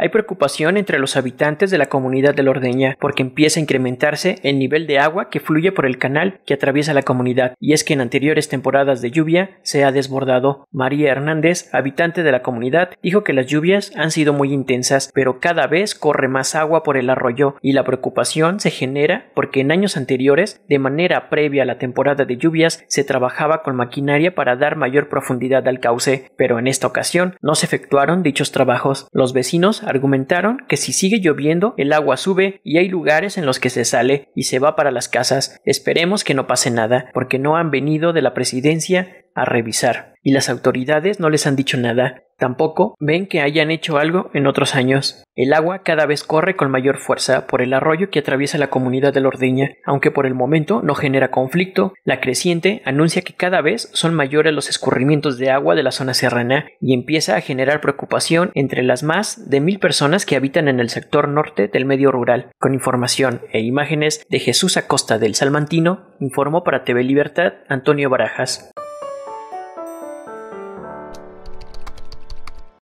Hay preocupación entre los habitantes de la comunidad de Lordeña porque empieza a incrementarse el nivel de agua que fluye por el canal que atraviesa la comunidad, y es que en anteriores temporadas de lluvia se ha desbordado. María Hernández, habitante de la comunidad, dijo que las lluvias han sido muy intensas, pero cada vez corre más agua por el arroyo y la preocupación se genera porque en años anteriores, de manera previa a la temporada de lluvias, se trabajaba con maquinaria para dar mayor profundidad al cauce, pero en esta ocasión no se efectuaron dichos trabajos. Los vecinos argumentaron que si sigue lloviendo el agua sube y hay lugares en los que se sale y se va para las casas. Esperemos que no pase nada porque no han venido de la presidencia a revisar y las autoridades no les han dicho nada. Tampoco ven que hayan hecho algo en otros años. El agua cada vez corre con mayor fuerza por el arroyo que atraviesa la comunidad de Lordeña, aunque por el momento no genera conflicto. La creciente anuncia que cada vez son mayores los escurrimientos de agua de la zona serrana y empieza a generar preocupación entre las más de mil personas que habitan en el sector norte del medio rural. Con información e imágenes de Jesús Acosta del Salmantino, informó para TV Libertad Antonio Barajas.